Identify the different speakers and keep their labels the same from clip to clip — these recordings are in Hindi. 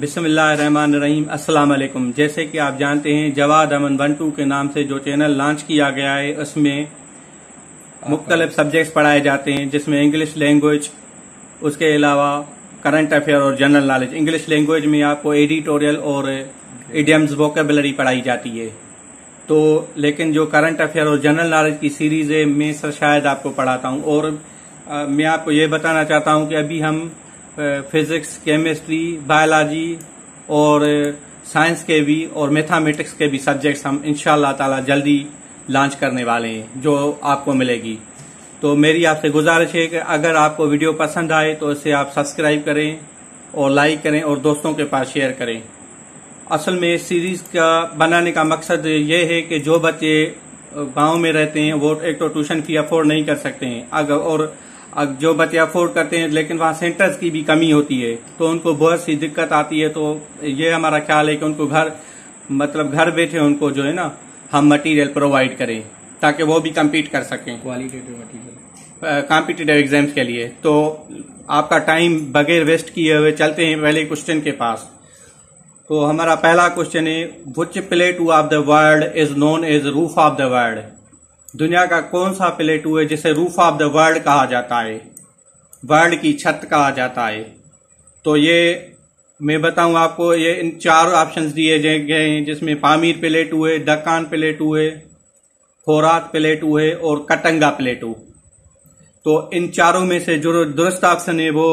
Speaker 1: बिसमीम असलम जैसे कि आप जानते हैं जवाद अमन वन टू के नाम से जो चैनल लॉन्च किया गया है उसमें मुख्तलिफ सब्जेक्ट्स पढ़ाए जाते हैं जिसमें इंग्लिश लैंग्वेज उसके अलावा करंट अफेयर और जनरल नॉलेज इंग्लिश लैंग्वेज में आपको एडिटोरियल और एडियम्स वोकेबलरी पढ़ाई जाती है तो लेकिन जो करंट अफेयर और जनरल नॉलेज की सीरीज है मैं शायद आपको पढ़ाता हूँ और आ, मैं आपको ये बताना चाहता हूँ कि अभी हम फिजिक्स केमिस्ट्री बायोलॉजी और साइंस के भी और मैथमेटिक्स के भी सब्जेक्ट्स हम इन ताला जल्दी लॉन्च करने वाले हैं जो आपको मिलेगी तो मेरी आपसे गुजारिश है कि अगर आपको वीडियो पसंद आए तो इसे आप सब्सक्राइब करें और लाइक करें और दोस्तों के पास शेयर करें असल में इस सीरीज़ का बनाने का मकसद ये है कि जो बच्चे गांव में रहते हैं वो एक तो ट्यूशन फी अफोर्ड नहीं कर सकते हैं अगर और अब जो बच्चे अफोर्ड करते हैं लेकिन वहाँ सेंटर्स की भी कमी होती है तो उनको बहुत सी दिक्कत आती है तो ये हमारा ख्याल है कि उनको घर मतलब घर बैठे उनको जो है ना हम मटेरियल प्रोवाइड करें ताकि वो भी कम्पीट कर सकें क्वालिटेटिव मटीरियल कॉम्पिटेटिव एग्जाम्स के लिए तो आपका टाइम बगैर वेस्ट किए हुए चलते हैं पहले क्वेश्चन के पास तो हमारा पहला क्वेश्चन है which plateau of the world is known as roof of the world दुनिया का कौन सा प्लेटू है जिसे रूफ ऑफ द वर्ल्ड कहा जाता है वर्ल्ड की छत कहा जाता है तो ये मैं बताऊं आपको ये इन चार ऑप्शंस दिए गए हैं जिसमें पामीर प्लेटू है दकान प्लेटू है खोराक प्लेटू है और कटंगा प्लेटू तो इन चारों में से जो दुरुस्त ऑप्शन है वो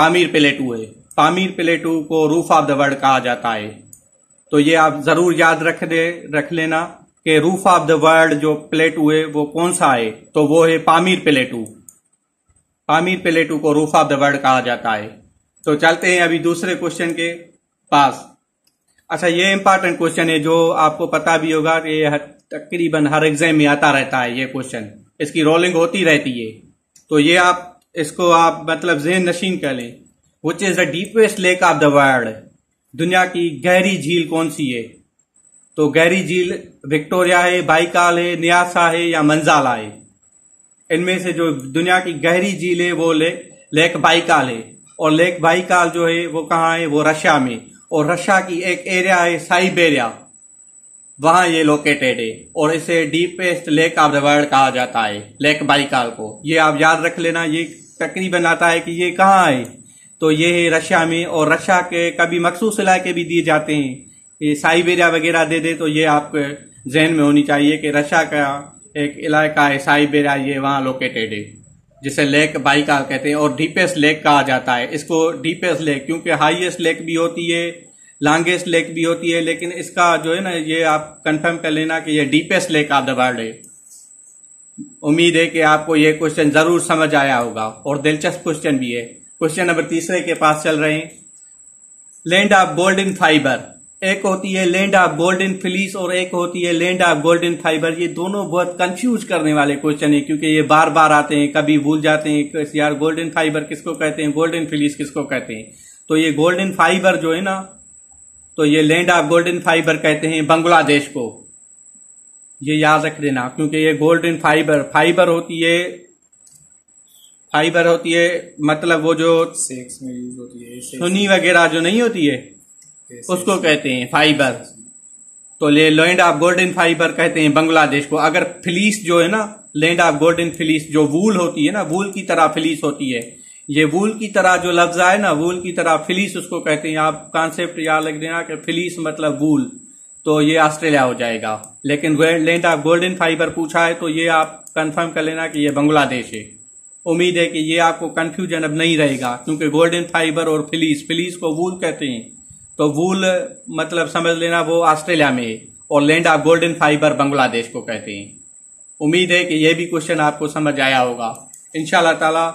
Speaker 1: पामीर प्लेटू है पामीर प्लेटू को रूफ ऑफ द वर्ल्ड कहा जाता है तो ये आप ज़रूर याद रख दे रख लेना के रूफ ऑफ द वर्ल्ड जो प्लेटू है वो कौन सा है तो वो है पामीर प्लेटू पामीर प्लेटू को रूफ ऑफ द वर्ल्ड कहा जाता है तो चलते हैं अभी दूसरे क्वेश्चन के पास अच्छा ये इंपॉर्टेंट क्वेश्चन है जो आपको पता भी होगा ये तकरीबन हर एग्जाम में आता रहता है ये क्वेश्चन इसकी रोलिंग होती रहती है तो ये आप इसको आप मतलब जेन नशीन कह लें which is the deepest lake of the world दुनिया की गहरी झील कौन सी है तो गहरी झील विक्टोरिया है बाइकाल है न्यासा है या मंजाला है इनमें से जो दुनिया की गहरी झील है वो ले, लेक बाइकाल है और लेक बाइकाल जो है वो कहाँ है वो रशिया में और रशिया की एक एरिया है साइबेरिया वहां ये लोकेटेड है और इसे deepest lake of the world कहा जाता है लेक बाइकाल को ये आप याद रख लेना ये तकरीबन आता है कि ये कहाँ है तो ये है रशिया में और रशिया के कभी मखसूस इलाके भी दिए जाते हैं ये साइबेरिया वगैरह दे दे तो ये आपके जहन में होनी चाहिए कि रशिया का एक इलाका है साइबेरिया ये वहाँ लोकेटेड है जिसे लेक बाइकाल कहते हैं और डीपेस्ट लेक कहा जाता है इसको डीपेस्ट लेक क्योंकि हाईएस्ट लेक भी होती है लॉन्गेस्ट लेक भी होती है लेकिन इसका जो है ना ये आप कंफर्म कर लेना कि ये deepest lake of the world है उम्मीद है कि आपको ये क्वेश्चन जरूर समझ आया होगा और दिलचस्प क्वेश्चन भी है क्वेश्चन नंबर तीसरे के पास चल रहे हैं लैंड ऑफ गोल्डन फाइबर एक होती है लैंड ऑफ गोल्डन फिलीस और एक होती है लैंड ऑफ गोल्डन फाइबर ये दोनों बहुत कंफ्यूज करने वाले क्वेश्चन है क्योंकि ये बार बार आते हैं कभी भूल जाते हैं यार गोल्डन फाइबर किसको कहते हैं गोल्डन फिलीस किसको कहते हैं तो ये गोल्डन फाइबर जो है ना तो ये लैंड ऑफ गोल्डन फाइबर कहते हैं बांग्लादेश को ये याद रख देना क्योंकि ये गोल्डन फाइबर फाइबर होती है फाइबर होती है मतलब वो जो सेक्स में यूज होती है सुनी वगैरह जो नहीं होती है उसको कहते हैं फाइबर तो ले लैंड ऑफ गोल्डन फाइबर कहते हैं बांग्लादेश को अगर फिलीस जो है ना लैंड ऑफ गोल्डन फिलीस जो वूल होती है ना वूल की तरह फिलीस होती है ये वूल की तरह जो लफ्ज आए ना वूल की तरह फिलीस उसको कहते हैं आप कॉन्सेप्ट याद लग देना कि फिलीस मतलब वूल तो ये ऑस्ट्रेलिया हो जाएगा लेकिन लैंड ऑफ गोल्डन फाइबर पूछा है तो ये आप कन्फर्म कर लेना कि ये बांग्लादेश है उम्मीद है कि ये आपको कंफ्यूजन अब नहीं रहेगा क्योंकि गोल्डन फाइबर और फिलीस फिलीस को वूल कहते हैं तो वूल मतलब समझ लेना वो ऑस्ट्रेलिया में और land of golden fibre Bangladesh को कहते हैं उम्मीद है कि यह भी क्वेश्चन आपको समझ आया होगा इन ताला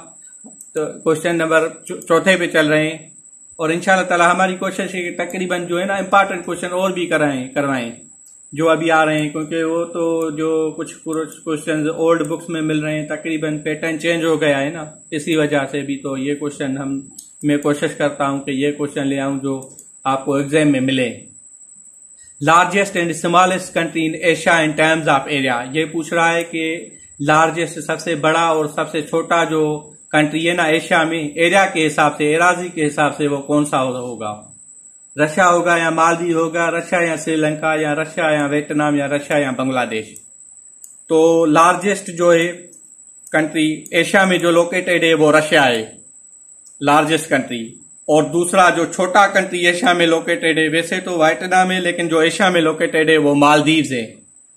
Speaker 1: तो क्वेश्चन नंबर चौथे पे चल रहे हैं और इन तला हमारी कोशिश है कि तकरीबन जो है ना इम्पॉर्टेंट क्वेश्चन और भी कराएं करवाएं जो अभी आ रहे हैं क्योंकि वो तो जो कुछ क्वेश्चन ओल्ड बुक्स में मिल रहे हैं तकरीबन पैटर्न चेंज हो गया है ना इसी वजह से भी तो ये क्वेश्चन हम मैं कोशिश करता हूँ कि ये क्वेश्चन ले आऊँ जो आपको एग्जाम में मिले largest and smallest country in Asia in terms of area ये पूछ रहा है कि लार्जेस्ट सबसे बड़ा और सबसे छोटा जो कंट्री है ना एशिया में एरिया के हिसाब से एराजी के हिसाब से वो कौन सा होगा रशिया होगा या मालदीव होगा रशिया या श्रीलंका या रशिया या वियतनाम या रशिया या बांग्लादेश तो लार्जेस्ट जो है कंट्री एशिया में जो लोकेटेड है वो रशिया है लार्जेस्ट कंट्री और दूसरा जो छोटा कंट्री एशिया में लोकेटेड है वैसे तो वाइटना है लेकिन जो एशिया में लोकेटेड है वो मालदीव है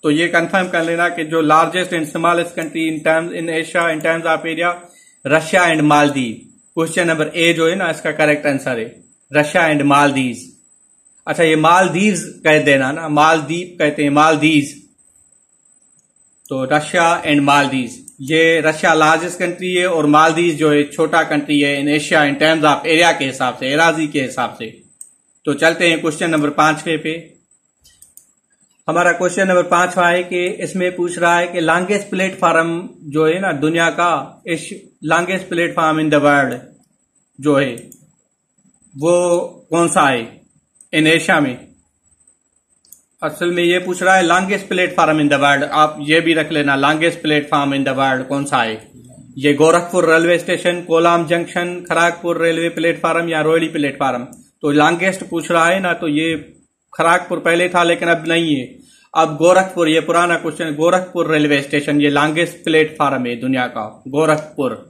Speaker 1: तो ये कंफर्म कर लेना कि जो largest and smallest country in terms in Asia in terms of area Russia and Maldives question number A जो है ना इसका करेक्ट आंसर है रशिया एंड मालदीव अच्छा ये मालदीव कह देना ना मालदीव कहते हैं मालदीव तो रशिया एंड मालदीव ये रशिया लार्जेस्ट कंट्री है और मालदीव जो है छोटा कंट्री है in Asia in terms of area के हिसाब से एराजी के हिसाब से तो चलते हैं क्वेश्चन नंबर पांचवे पे हमारा क्वेश्चन नंबर पांचवा है कि इसमें पूछ रहा है कि लॉन्गेस्ट प्लेटफार्म जो है ना दुनिया का longest platform in the world जो है वो कौन सा है इन एशिया में असल में ये पूछ रहा है longest platform in the world आप ये भी रख लेना longest platform in the world कौन सा है ये Gorakhpur railway station Kollam junction Kharagpur railway platform या रोयली प्लेटफार्म तो लॉन्गेस्ट पूछ रहा है ना तो ये खरागपुर पहले था लेकिन अब नहीं है अब गोरखपुर ये पुराना क्वेश्चन गोरखपुर रेलवे स्टेशन ये लॉन्गेस्ट प्लेटफार्म है दुनिया का गोरखपुर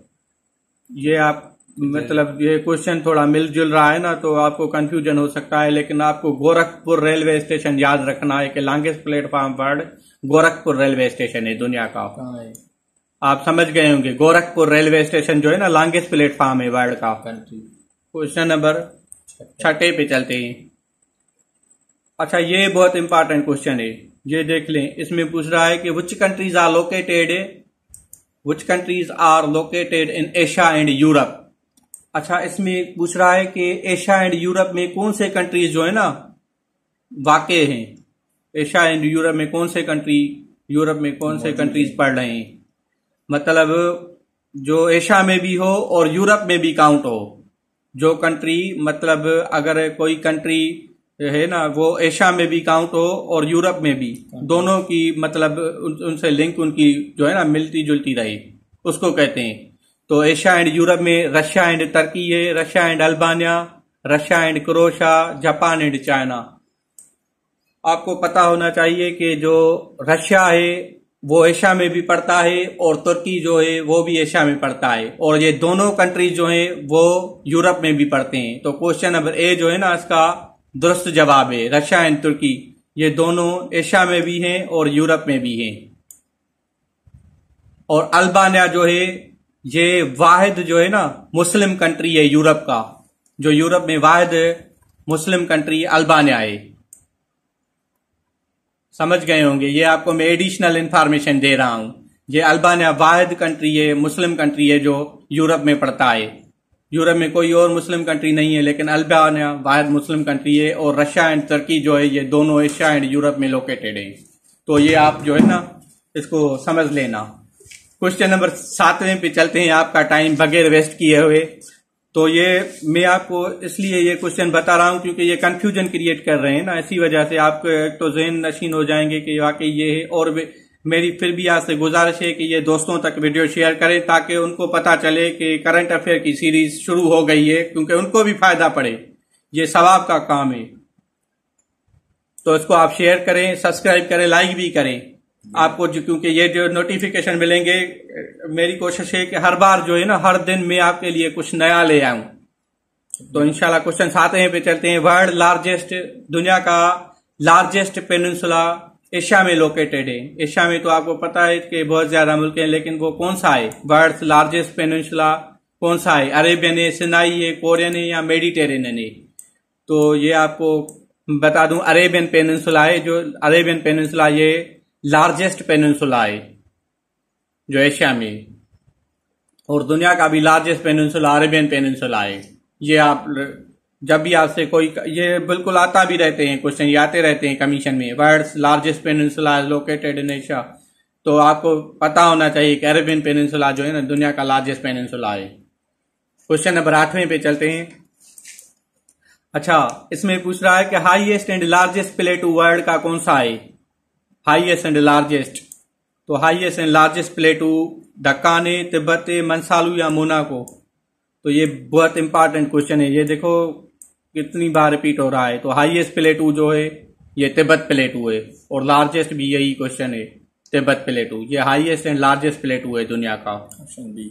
Speaker 1: ये आप मतलब ये क्वेश्चन थोड़ा मिलजुल रहा है ना तो आपको कंफ्यूजन हो सकता है लेकिन आपको गोरखपुर रेलवे स्टेशन याद रखना है कि longest platform world Gorakhpur railway station है दुनिया का हाँ आप समझ गए होंगे गोरखपुर रेलवे स्टेशन जो है ना लांगेस्ट प्लेटफॉर्म है वर्ल्ड का क्वेश्चन नंबर छठे पे चलते हैं अच्छा ये बहुत इंपॉर्टेंट क्वेश्चन है ये देख लें इसमें पूछ रहा है कि which countries are located which countries are located in Asia and Europe अच्छा इसमें पूछ रहा है कि एशिया एंड यूरोप में कौन से कंट्रीज जो है ना वाक़ हैं एशिया एंड यूरोप में कौन से कंट्री यूरोप में कौन से कंट्रीज पढ़ रहे हैं मतलब जो एशिया में भी हो और यूरोप में भी काउंट हो जो कंट्री मतलब अगर कोई कंट्री है ना वो एशिया में भी काउंट हो और यूरोप में भी हाँ। दोनों की मतलब उन, उनसे लिंक उनकी जो है ना मिलती जुलती रही उसको कहते हैं तो एशिया एंड यूरोप में रशिया एंड तुर्की है Russia and Albania Russia and Croatia Japan and China आपको पता होना चाहिए कि जो रशिया है वो एशिया में भी पड़ता है और तुर्की जो है वो भी एशिया में पड़ता है और ये दोनों कंट्रीज जो हैं वो यूरोप में भी पड़ते हैं तो क्वेश्चन नंबर ए जो है ना इसका दुरुस्त जवाब है रशिया एंड तुर्की ये दोनों एशिया में भी हैं और यूरोप में भी हैं और अल्बानिया जो है ये वाहिद जो है ना मुस्लिम कंट्री है यूरोप का जो यूरोप में वाहिद मुस्लिम कंट्री अल्बानिया है समझ गए होंगे ये आपको मैं एडिशनल इंफॉर्मेशन दे रहा हूं ये अल्बानिया वाहिद कंट्री है मुस्लिम कंट्री है जो यूरोप में पड़ता है यूरोप में कोई और मुस्लिम कंट्री नहीं है लेकिन अल्बानिया वाहिद मुस्लिम कंट्री है और रशिया एंड तुर्की जो है ये दोनों एशिया एंड यूरोप में लोकेटेड है तो ये आप जो है ना इसको समझ लेना क्वेश्चन नंबर सातवें पे चलते हैं आपका टाइम बगैर वेस्ट किए हुए तो ये मैं आपको इसलिए ये क्वेश्चन बता रहा हूं क्योंकि ये कंफ्यूजन क्रिएट कर रहे हैं ना इसी वजह से आप एक तो जहन नशीन हो जाएंगे कि वाकई ये है और मेरी फिर भी आपसे गुजारिश है कि ये दोस्तों तक वीडियो शेयर करें ताकि उनको पता चले कि करंट अफेयर की सीरीज शुरू हो गई है क्योंकि उनको भी फायदा पड़े ये सवाब का काम है तो इसको आप शेयर करें सब्सक्राइब करें लाइक भी करें आपको जो क्योंकि ये जो नोटिफिकेशन मिलेंगे मेरी कोशिश है कि हर बार जो है ना हर दिन मैं आपके लिए कुछ नया ले आऊं तो इनशाला क्वेश्चन आते हैं पे चलते हैं वर्ल्ड लार्जेस्ट दुनिया का लार्जेस्ट पेनसुला एशिया में लोकेटेड है एशिया में तो आपको पता है कि बहुत ज्यादा मुल्क है लेकिन वो कौन सा है वर्ल्ड लार्जेस्ट पेनसुला कौन सा है अरेबियन है सिनाई है कोरियन है या मेडिटेरेनियन है तो ये आपको बता दूं अरेबियन पेनसुला है जो अरेबियन पेनसुला ये लार्जेस्ट पेनसुला है जो एशिया में और दुनिया का भी लार्जेस्ट पेनसुला अरेबियन पेनसुला है ये आप जब भी आपसे कोई ये बिल्कुल आता भी रहते हैं क्वेश्चन ये आते रहते हैं कमीशन में world largest peninsula located in Asia तो आपको पता होना चाहिए कि अरेबियन पेनसुला जो है ना दुनिया का लार्जेस्ट पेनसुला है क्वेश्चन नंबर आठवें पे चलते हैं अच्छा इसमें पूछ रहा है कि highest and largest plateau world का कौन सा है हाइएस्ट एंड लार्जेस्ट तो highest and largest plateau Deccan Tibet Manaslu या मोनाको तो ये बहुत इंपॉर्टेंट क्वेश्चन है ये देखो कितनी बार रिपीट हो रहा है तो हाईएस्ट प्लेटू जो है ये तिब्बत प्लेटू है और लार्जेस्ट भी यही क्वेश्चन है तिब्बत प्लेटू ये हाइएस्ट एंड लार्जेस्ट प्लेटू है दुनिया का ऑप्शन बी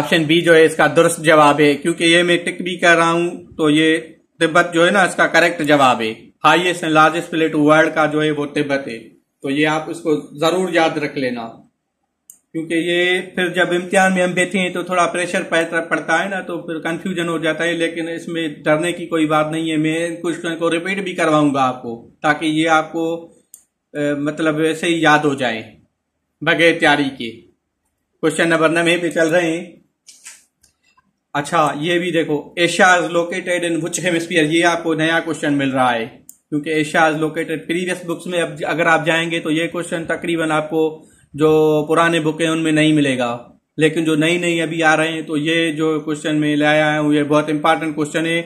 Speaker 1: ऑप्शन बी जो है इसका दुरुस्त जवाब है क्योंकि ये मैं टिक भी कर रहा हूं तो ये तिब्बत जो है ना इसका करेक्ट जवाब है highest and largest plateau world का जो है वो तिब्बत है तो ये आप इसको ज़रूर याद रख लेना क्योंकि ये फिर जब इम्तिहान में हम बैठे तो थोड़ा प्रेशर पड़ता है ना तो फिर कंफ्यूजन हो जाता है लेकिन इसमें डरने की कोई बात नहीं है मैं क्वेश्चन को रिपीट भी करवाऊंगा आपको ताकि ये आपको ए, मतलब ऐसे ही याद हो जाए बगैर तैयारी के क्वेश्चन नंबर नवे पे चल रहे हैं अच्छा ये भी देखो Asia is located in which hemisphere ये आपको नया क्वेश्चन मिल रहा है क्योंकि Asia is located previous books में अब अगर आप जाएंगे तो ये क्वेश्चन तकरीबन आपको जो पुराने बुक हैं उनमें नहीं मिलेगा लेकिन जो नई नई अभी आ रहे हैं तो ये जो क्वेश्चन में ले आया हूं ये बहुत इंपॉर्टेंट क्वेश्चन है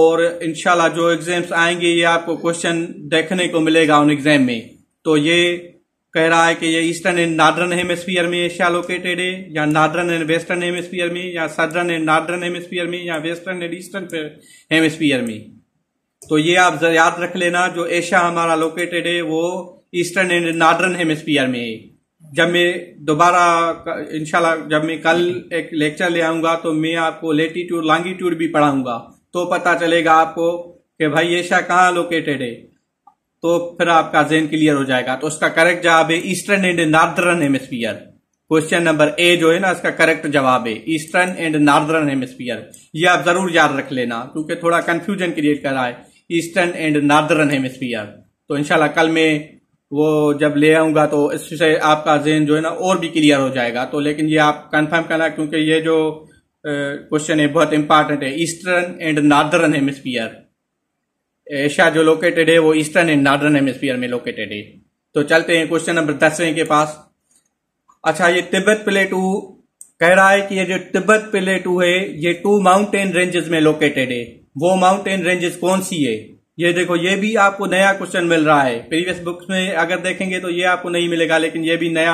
Speaker 1: और इनशाला जो एग्जाम्स आएंगे ये आपको क्वेश्चन देखने को मिलेगा उन एग्जाम में तो ये कह रहा है कि ये ईस्टर्न एंड नार्दर्न हेमस्फियर में एशिया लोकेटेड है या नार्दर्न एंड वेस्टर्न हेमस्फियर में या सदर्न एंड नार्दर्न हेमस्फियर में या वेस्टर्न एंड ईस्टर्न हेमस्फीयर में तो ये आप याद रख लेना जो एशिया हमारा लोकेटेड है वो ईस्टर्न एंड नॉर्दर्न हेमिस्फीयर में है जब मैं दोबारा इनशाला जब मैं कल एक लेक्चर ले आऊंगा तो मैं आपको लेटीट्यूड लॉन्गिट्यूड भी पढ़ाऊंगा तो पता चलेगा आपको कि भाई एशिया कहाँ लोकेटेड है तो फिर आपका जेन क्लियर हो जाएगा तो उसका करेक्ट जवाब है eastern and northern hemisphere question number A जो है ना इसका करेक्ट जवाब है ईस्टर्न एंड नॉर्दर्न हेमस्फियर ये आप जरूर याद रख लेना क्योंकि थोड़ा कंफ्यूजन क्रिएट कर रहा है ईस्टर्न एंड नार्दर्न हेमिस्फीयर तो इनशाला कल मैं वो जब ले आऊंगा तो इससे आपका जेन जो है ना और भी क्लियर हो जाएगा तो लेकिन ये आप कंफर्म करना क्योंकि ये जो क्वेश्चन है बहुत इंपॉर्टेंट है eastern and northern hemisphere Asia जो लोकेटेड है वो ईस्टर्न एंड नार्दर्न हेमस्फियर में लोकेटेड है तो चलते हैं क्वेश्चन नंबर दसवें के पास अच्छा ये तिब्बत प्लेटू कह रहा है कि ये जो तिब्बत प्लेटू है ये टू माउंटेन रेंजेस में लोकेटेड है वो माउंटेन रेंजेस कौन सी है ये देखो ये भी आपको नया क्वेश्चन मिल रहा है प्रीवियस बुक्स में अगर देखेंगे तो ये आपको नहीं मिलेगा लेकिन ये भी नया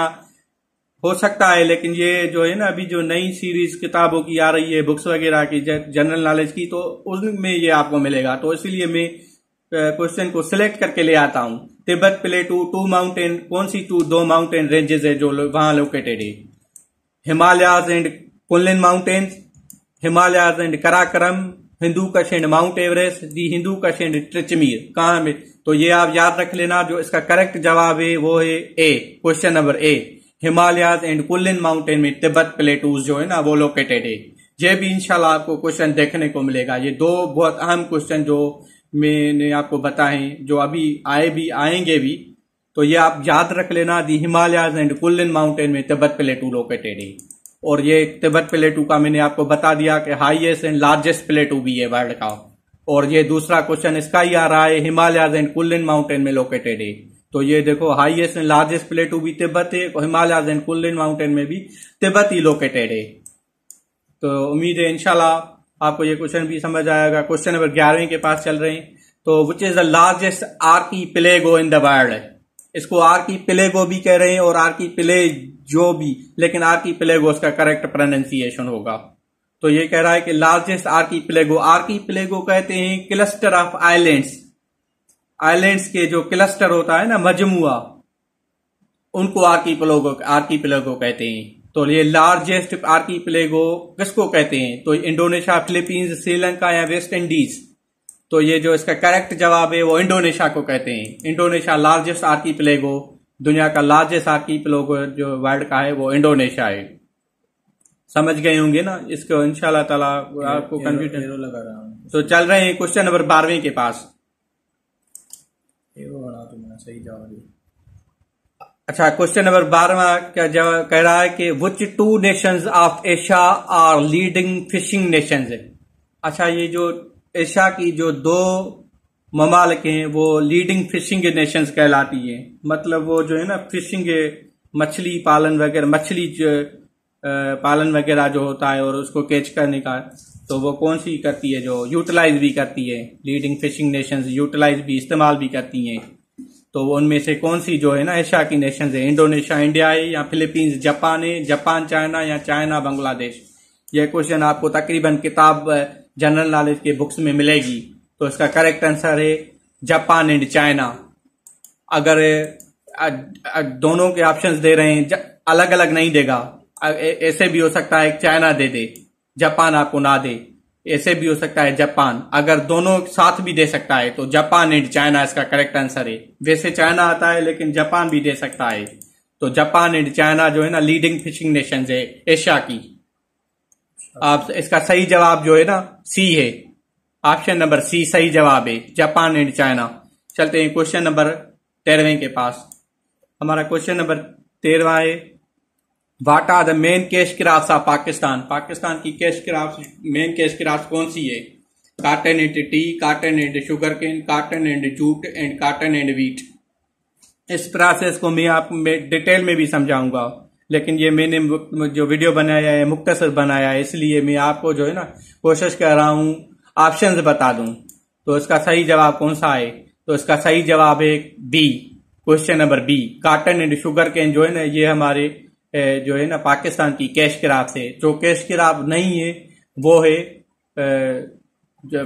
Speaker 1: हो सकता है लेकिन ये जो है ना अभी जो नई सीरीज किताबों की आ रही है बुक्स वगैरह की जनरल नॉलेज की तो उसमें ये आपको मिलेगा तो इसलिए मैं क्वेश्चन को सिलेक्ट करके ले आता हूँ तिब्बत प्लेटू टू माउंटेन कौन सी टू दो माउंटेन रेंजेस है जो लो, वहां लोकेटेड है Himalayas and Kunlun mountains Himalayas and Karakoram Hindu का शेंड माउंट एवरेस्ट दी हिंदू का शेंड ट्रिचमीर कहा में तो ये आप याद रख लेना जो इसका करेक्ट जवाब है वो है A question number A Himalayas and Kunlun mountain में तिब्बत प्लेटूज जो है ना वो लोकेटेड है ये भी इंशाल्लाह आपको क्वेश्चन देखने को मिलेगा ये दो बहुत अहम क्वेश्चन जो मैंने आपको बताए जो अभी आए भी आएंगे भी तो ये आप याद रख लेना the Himalayas and Kunlun mountain में तिब्बत प्लेटू लोकेटेड है और ये तिब्बत प्लेटू का मैंने आपको बता दिया कि हाईएस्ट एंड लार्जेस्ट प्लेटू भी है वर्ल्ड का और ये दूसरा क्वेश्चन इसका ही आ रहा है हिमालयाज एंड कुल्लिन माउंटेन में लोकेटेड है तो ये देखो हाईएस्ट एंड लार्जेस्ट प्लेटू भी तिब्बत है और हिमालयाज एंड कुल्लिन माउंटेन में भी तिब्बत ही लोकेटेड है तो उम्मीद है इनशाला आपको ये क्वेश्चन भी समझ आएगा क्वेश्चन नंबर ग्यारहवें के पास चल रहे हैं तो which is the largest archipelago in the world इसको आर्की प्लेगो भी कह रहे हैं और आर्की प्लेग जो भी लेकिन आर्की प्लेगो उसका करेक्ट प्रोनाउंसिएशन होगा तो ये कह रहा है कि largest archipelago archipelago कहते हैं क्लस्टर ऑफ आइलैंड्स आइलैंड्स के जो क्लस्टर होता है ना मजमुआ उनको आर्की प्लेगो प्लेगो कहते हैं तो ये लार्जेस्ट आर्की प्लेगो किसको कहते हैं तो इंडोनेशिया फिलीपींस श्रीलंका या वेस्ट इंडीज तो ये जो इसका करेक्ट जवाब है वो इंडोनेशिया को कहते हैं इंडोनेशिया लार्जेस्ट आर्की प्लेगो दुनिया का लार्जेस्ट आर्की लोग जो वर्ल्ड का है वो इंडोनेशिया है समझ गए होंगे ना इसको इनशाला ताला आपको कंप्यूटर लगा रहा हूँ तो चल रहे हैं क्वेश्चन नंबर बारहवीं के पास तो सही जवाब अच्छा क्वेश्चन नंबर बारहवा क्या जवाब कह रहा है कि which two nations of Asia are leading fishing nations अच्छा ये जो एशिया की जो दो ममालक हैं वो लीडिंग फिशिंग नेशंस कहलाती है मतलब वो जो है ना फिशिंग मछली पालन वगैरह मछली पालन वगैरह जो होता है और उसको कैच करने का तो वो कौन सी करती है जो यूटिलाइज भी करती है लीडिंग फिशिंग नेशंस यूटिलाइज भी इस्तेमाल भी करती हैं तो उनमें से कौन सी जो है ना एशिया की नेशंस है इंडोनेशिया इंडिया है या फिलीपींस जापान है जापान चाइना या चाइना बांग्लादेश यह क्वेश्चन आपको तकरीबन किताब जनरल नॉलेज के बुक्स में मिलेगी तो इसका करेक्ट आंसर है जापान एंड चाइना अगर दोनों के ऑप्शंस दे रहे हैं अलग अलग नहीं देगा ऐसे भी हो सकता है चाइना दे दे जापान आपको ना दे ऐसे भी हो सकता है जापान अगर दोनों साथ भी दे सकता है तो जापान एंड चाइना इसका करेक्ट आंसर है वैसे चाइना आता है लेकिन जापान भी दे सकता है तो जापान एंड चाइना जो है ना लीडिंग फिशिंग नेशन है एशिया की आप इसका सही जवाब जो है ना सी है ऑप्शन नंबर सी सही जवाब है जापान एंड चाइना चलते हैं क्वेश्चन नंबर तेरहवें के पास हमारा क्वेश्चन नंबर तेरहवा है what are the main cash crop of Pakistan Pakistan की cash crop main cash crop कौन सी है cotton and tea cotton and sugar cane cotton and jute and cotton and wheat इस प्रोसेस को मैं आप में डिटेल में भी समझाऊंगा लेकिन ये मैंने जो वीडियो बनाया है मुख्तसर बनाया है इसलिए मैं आपको जो है ना कोशिश कर रहा हूँ ऑप्शन बता दूं तो इसका सही जवाब कौन सा है तो इसका सही जवाब है B question number B cotton and sugar cane जो है ना ये हमारे जो है ना पाकिस्तान की कैश क्राप से जो कैश क्राप नहीं है वो है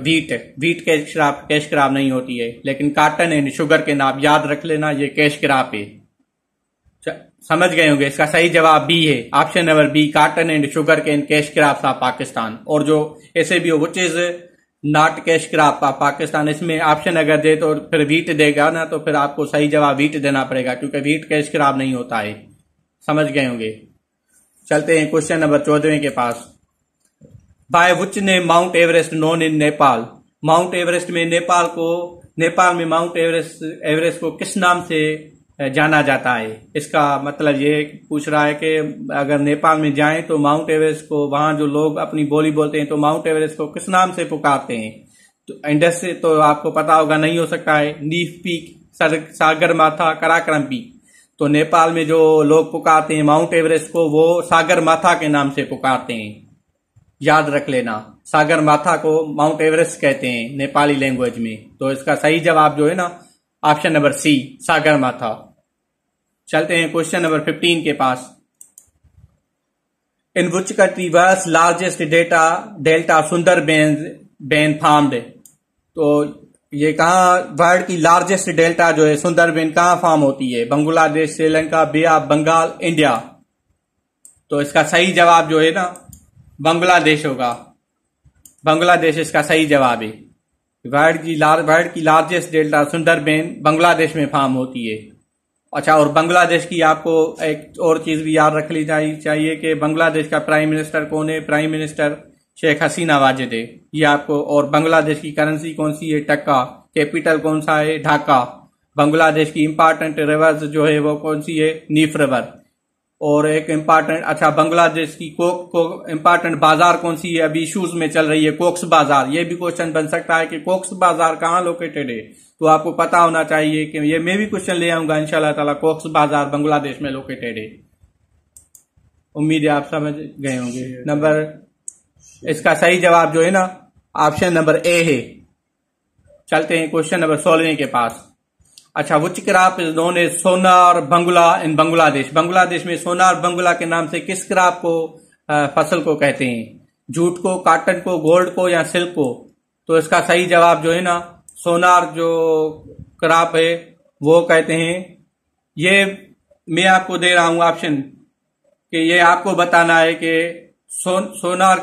Speaker 1: wheat wheat cash crop cash crop नहीं होती है लेकिन काटन एंड शुगर कैन आप याद रख लेना ये कैश क्राप है समझ गए होंगे इसका सही जवाब बी है option number B cotton and sugar cane cash crops of Pakistan और जो ऐसे भी हो विच इज नॉट कैश का पाकिस्तान इसमें ऑप्शन अगर दे तो फिर वीट देगा ना तो फिर आपको सही जवाब वीट देना पड़ेगा क्योंकि वीट कैश क्राप नहीं होता है समझ गए होंगे चलते हैं क्वेश्चन नंबर चौदहवें के पास by which name mount Everest known in Nepal mount Everest में नेपाल को नेपाल में माउंट एवरेस्ट एवरेस्ट को किस नाम से जाना जाता है इसका मतलब ये पूछ रहा है कि अगर नेपाल में जाएं तो माउंट एवरेस्ट को वहां जो लोग अपनी बोली बोलते हैं तो माउंट एवरेस्ट को किस नाम से पुकारते हैं तो इंडस से तो आपको पता होगा नहीं हो सकता है नीफ पीक सागर माथा कराक्रम पीक तो नेपाल में जो लोग पुकारते हैं माउंट एवरेस्ट को वो सागर माथा के नाम से पुकारते हैं याद रख लेना सागर माथा को माउंट एवरेस्ट कहते हैं नेपाली लैंग्वेज में तो इसका सही जवाब जो है ना ऑप्शन नंबर सी सागर माथा चलते हैं क्वेश्चन नंबर फिफ्टीन के पास in which country was largest data delta Sundarbans बेन फार्म्ड तो ये कहा वर्ल्ड की लार्जेस्ट डेल्टा जो है सुंदरबेन कहा फार्म होती है बांग्लादेश श्रीलंका बिहार बंगाल इंडिया तो इसका सही जवाब जो है ना बांग्लादेश होगा बांग्लादेश इसका सही जवाब है वर्ल्ड की लार, वर्ल्ड की लार्जेस्ट डेल्टा सुंदरबेन बांग्लादेश में फार्म होती है अच्छा और बांग्लादेश की आपको एक और चीज भी याद रख ली चाहिए कि बांग्लादेश का प्राइम मिनिस्टर कौन है प्राइम मिनिस्टर शेख हसीना वाजिद है ये आपको और बांग्लादेश की करेंसी कौन सी है टक्का कैपिटल कौन सा है ढाका बांग्लादेश की इंपॉर्टेंट रिवर्स जो है वो कौन सी है नीफ रिवर और एक इम्पॉर्टेंट अच्छा बांग्लादेश की कोक को इम्पॉर्टेंट बाजार कौन सी है अभी इशूज में चल रही है कोक्स बाजार ये भी क्वेश्चन बन सकता है कि कोक्स बाजार कहाँ लोकेटेड है तो आपको पता होना चाहिए कि ये मैं भी क्वेश्चन ले आऊंगा इनशाला तला कोक्स बाजार बांग्लादेश में लोकेटेड है उम्मीद है आप समझ गए होंगे नंबर इसका सही जवाब जो है ना ऑप्शन नंबर ए है चलते हैं क्वेश्चन नंबर सोलह के पास अच्छा crop is known as Sonar Bangla in Bangladesh Bangladesh में सोनार बंगला के नाम से किस क्राप को फसल को कहते हैं जूट को काटन को गोल्ड को या सिल्क को तो इसका सही जवाब जो है ना सोनार जो क्राप है वो कहते हैं ये मैं आपको दे रहा हूं ऑप्शन कि ये आपको बताना है कि सो, सोनार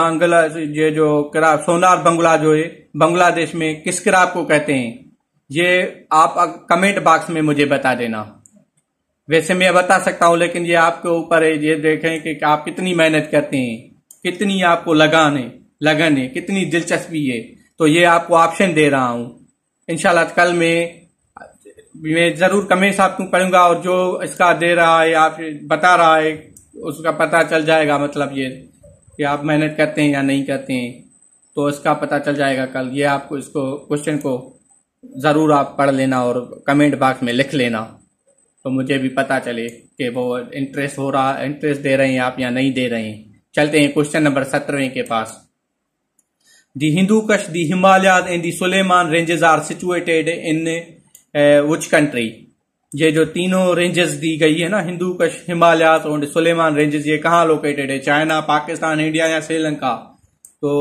Speaker 1: बांग्ला ये जो क्राप सोनार बंगला जो है बांग्लादेश में किस क्राप को कहते हैं ये आप कमेंट बॉक्स में मुझे बता देना वैसे मैं बता सकता हूं लेकिन ये आपके ऊपर है ये देखें कि आप कितनी मेहनत करते हैं कितनी आपको लगाने लगन है कितनी दिलचस्पी है तो ये आपको ऑप्शन दे रहा हूं इनशाला कल मैं मैं ज़रूर कमेंट्स आपको पढ़ूंगा और जो इसका दे रहा है आप बता रहा है उसका पता चल जाएगा मतलब ये कि आप मेहनत करते हैं या नहीं करते हैं तो इसका पता चल जाएगा कल ये आपको इसको क्वेश्चन को ज़रूर आप पढ़ लेना और कमेंट बॉक्स में लिख लेना तो मुझे भी पता चले कि वो इंटरेस्ट हो रहा इंटरेस्ट दे रहे हैं आप या नहीं दे रहे हैं चलते हैं क्वेश्चन नंबर सत्रहवें के पास the Hindu Kush the Himalayas and the Sulaiman ranges are situated in which country ये जो तीनों रेंजेस दी गई है ना हिंदू कश हिमालयास और सुलेमान रेंजेस ये कहाँ लोकेटेड है चाइना पाकिस्तान इंडिया या श्रीलंका तो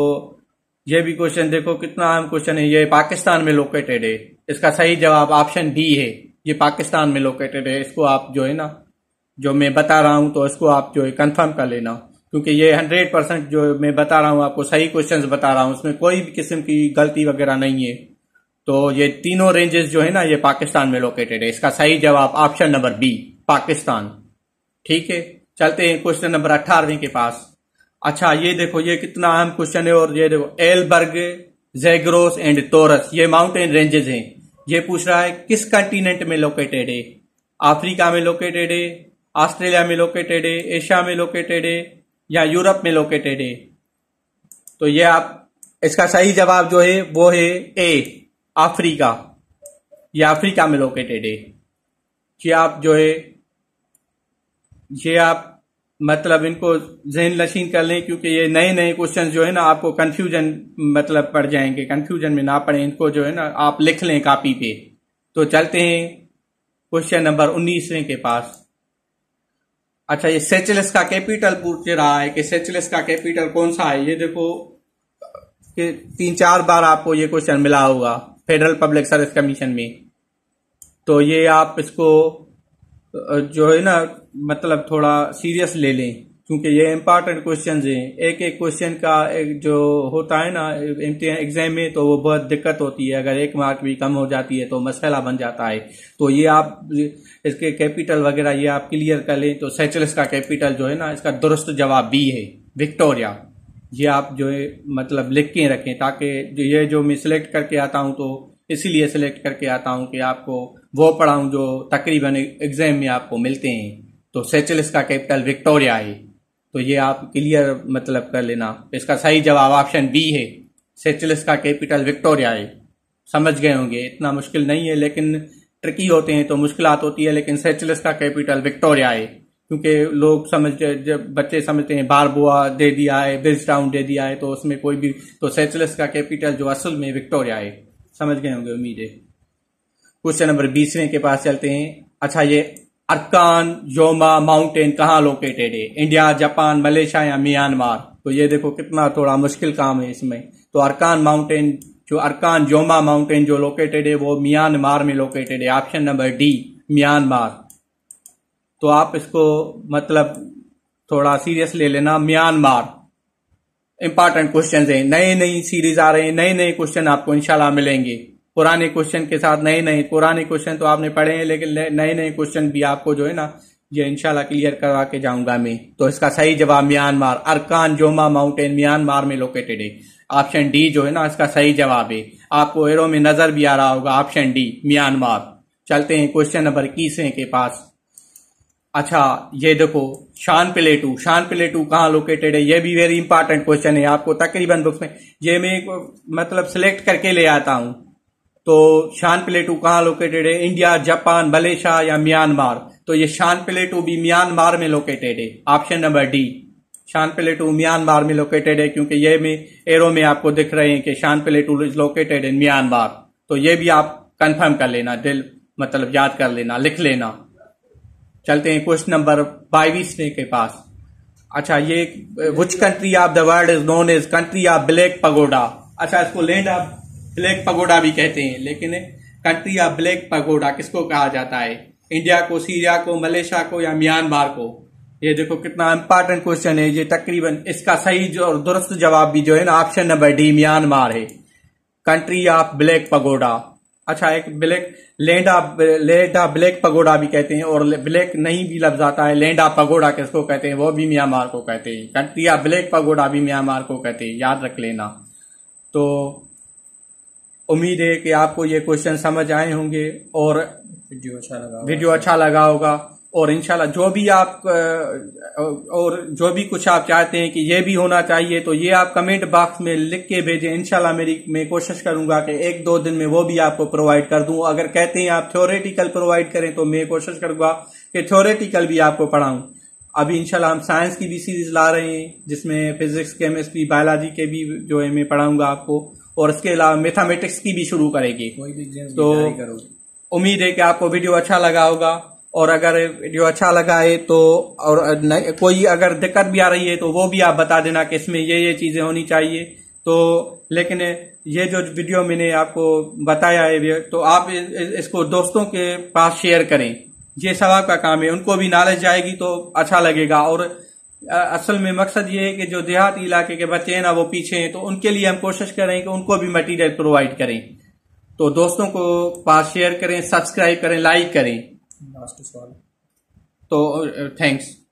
Speaker 1: ये भी क्वेश्चन देखो कितना अहम क्वेश्चन है ये पाकिस्तान में लोकेटेड है इसका सही जवाब ऑप्शन डी है ये पाकिस्तान में लोकेटेड है इसको आप जो है ना जो मैं बता रहा हूं तो इसको आप जो है कंफर्म कर लेना क्योंकि ये हंड्रेड परसेंट जो मैं बता रहा हूं आपको सही क्वेश्चन बता रहा हूं उसमें कोई भी किस्म की गलती वगैरह नहीं है तो ये तीनों रेंजेस जो है ना ये पाकिस्तान में लोकेटेड है इसका सही जवाब ऑप्शन नंबर बी पाकिस्तान ठीक है चलते हैं क्वेश्चन नंबर अट्ठारहवीं के पास अच्छा ये देखो ये कितना अहम क्वेश्चन है और ये देखो एलबर्ग जेग्रोस एंड टोरस ये माउंटेन रेंजेस हैं ये पूछ रहा है किस कंटिनेंट में लोकेटेड है अफ्रीका में लोकेटेड है ऑस्ट्रेलिया में लोकेटेड है एशिया में लोकेटेड है या यूरोप में लोकेटेड है तो ये आप इसका सही जवाब जो है वो है ए अफ्रीका ये अफ्रीका में लोकेटेड है ये आप जो है ये आप मतलब इनको जहन लशीन कर लें क्योंकि ये नए नए क्वेश्चन जो है ना आपको कन्फ्यूजन मतलब पड़ जाएंगे कन्फ्यूजन में ना पड़े इनको जो है ना आप लिख लें कापी पे तो चलते हैं क्वेश्चन नंबर उन्नीसवें के पास अच्छा ये सेचलेस का कैपिटल पूछ रहा है कि सेचलेस का कैपिटल कौन सा है ये देखो कि तीन चार बार आपको ये क्वेश्चन मिला होगा फेडरल पब्लिक सर्विस कमीशन में तो ये आप इसको जो है ना मतलब थोड़ा सीरियस ले लें क्योंकि ये इम्पॉर्टेंट क्वेश्चन हैं एक एक क्वेश्चन का एक जो होता है ना एग्जाम में तो वो बहुत दिक्कत होती है अगर एक मार्क भी कम हो जाती है तो मसला बन जाता है तो ये आप इसके कैपिटल वगैरह ये आप क्लियर कर लें तो सेचलस का कैपिटल जो है ना इसका दुरुस्त जवाब बी है विक्टोरिया ये आप जो है मतलब लिख के रखें ताकि ये जो मैं सिलेक्ट करके आता हूँ तो इसीलिए सेलेक्ट करके आता हूँ कि आपको वो पढ़ाऊँ जो तकरीबन एग्जाम में आपको मिलते हैं तो सेचलिस का कैपिटल विक्टोरिया है तो ये आप क्लियर मतलब कर लेना इसका सही जवाब ऑप्शन बी है सेचलिस का कैपिटल विक्टोरिया है समझ गए होंगे इतना मुश्किल नहीं है लेकिन ट्रिकी होते हैं तो मुश्किल होती है लेकिन सेचलिस का कैपिटल विक्टोरिया है क्योंकि लोग समझते जब बच्चे समझते हैं बारबुआ दे दिया है ब्रिज टाउन दे दिया है तो उसमें कोई भी तो सेचलिस का कैपिटल जो असल में विक्टोरिया है समझ गए होंगे उम्मीद है क्वेश्चन नंबर बीसवें के पास चलते हैं अच्छा ये अरकान योमा माउंटेन कहाँ लोकेटेड है इंडिया जापान मलेशिया या म्यांमार तो ये देखो कितना थोड़ा मुश्किल काम है इसमें तो अरकान माउंटेन जो अरकान योमा माउंटेन जो लोकेटेड है वो म्यांमार में लोकेटेड है ऑप्शन नंबर डी म्यांमार तो आप इसको मतलब थोड़ा सीरियस ले लेना म्यांमार इंपॉर्टेंट क्वेश्चन हैं नए नई सीरीज आ रहे हैं नए नए क्वेश्चन आपको इंशाल्लाह मिलेंगे पुराने क्वेश्चन के साथ नए नए पुराने क्वेश्चन तो आपने पढ़े हैं लेकिन नए नए क्वेश्चन भी आपको जो है ना ये इंशाल्लाह क्लियर करवा के जाऊंगा मैं तो इसका सही जवाब Myanmar Arakan Yoma mountain Myanmar में लोकेटेड है ऑप्शन डी जो है ना इसका सही जवाब है आपको एरो में नजर भी आ रहा होगा ऑप्शन डी म्यांमार चलते हैं क्वेश्चन नंबर इक्कीस के पास अच्छा ये देखो शान प्लेटू शान प्लेटू कहाँ लोकेटेड है ये भी वेरी इंपॉर्टेंट क्वेश्चन है आपको तकरीबन बुक्स में ये मैं मतलब सिलेक्ट करके ले आता हूं तो शान प्लेटू कहाँ लोकेटेड है इंडिया जापान मलेशिया या म्यांमार तो ये शान प्लेटू भी म्यांमार में लोकेटेड है ऑप्शन नंबर डी शान प्लेटू म्यांमार में लोकेटेड है क्योंकि ये में एरो में आपको दिख रहे हैं कि Shan plateau is located in Myanmar तो ये भी आप कंफर्म कर लेना दिल मतलब याद कर लेना लिख लेना चलते हैं क्वेश्चन नंबर बाईस के पास अच्छा ये which country of the world is known is country of black pagoda अच्छा इसको लैंड ऑफ ब्लैक पगोडा भी कहते हैं लेकिन कंट्री ऑफ ब्लैक पगोडा किसको कहा जाता है इंडिया को सीरिया को मलेशिया को या म्यांमार को ये देखो कितना इंपॉर्टेंट क्वेश्चन है ये तकरीबन इसका सही जो और दुरुस्त जवाब भी जो है ना ऑप्शन नंबर डी म्यांमार है कंट्री ऑफ ब्लैक पगोडा अच्छा एक black land land black pagoda भी कहते हैं और ब्लैक नहीं भी लफ्ज आता है लेंडा पगोडा किसको कहते हैं वो भी म्यांमार को कहते हैं कंट्रिया ब्लैक पगोडा भी म्यांमार को कहते हैं याद रख लेना तो उम्मीद है कि आपको ये क्वेश्चन समझ आए होंगे और वीडियो अच्छा लगा वीडियो अच्छा लगा होगा और इनशाला जो भी आप और जो भी कुछ आप चाहते हैं कि ये भी होना चाहिए तो ये आप कमेंट बॉक्स में लिख के भेजें इनशाला मेरी मैं कोशिश करूंगा कि एक दो दिन में वो भी आपको प्रोवाइड कर दूं अगर कहते हैं आप थ्योरेटिकल प्रोवाइड करें तो मैं कोशिश करूंगा कि थ्योरेटिकल भी आपको पढ़ाऊं अभी इनशाला हम साइंस की भी सीरीज ला रहे हैं जिसमें फिजिक्स केमिस्ट्री बायोलॉजी के भी जो है मैं पढ़ाऊंगा आपको और इसके अलावा मैथमेटिक्स की भी शुरू करेगी तो उम्मीद है कि आपको वीडियो अच्छा लगा होगा और अगर वीडियो अच्छा लगा है तो और कोई अगर दिक्कत भी आ रही है तो वो भी आप बता देना कि इसमें ये ये चीज़ें होनी चाहिए तो लेकिन ये जो वीडियो मैंने आपको बताया है तो आप इसको दोस्तों के पास शेयर करें ये सवाब का काम है उनको भी नॉलेज जाएगी तो अच्छा लगेगा और असल में मकसद ये है कि जो देहात इलाके के बच्चे हैं ना वो पीछे हैं तो उनके लिए हम कोशिश करें कि उनको भी मटेरियल प्रोवाइड करें तो दोस्तों को पास शेयर करें सब्सक्राइब करें लाइक करें लास्ट सॉल्व तो थैंक्स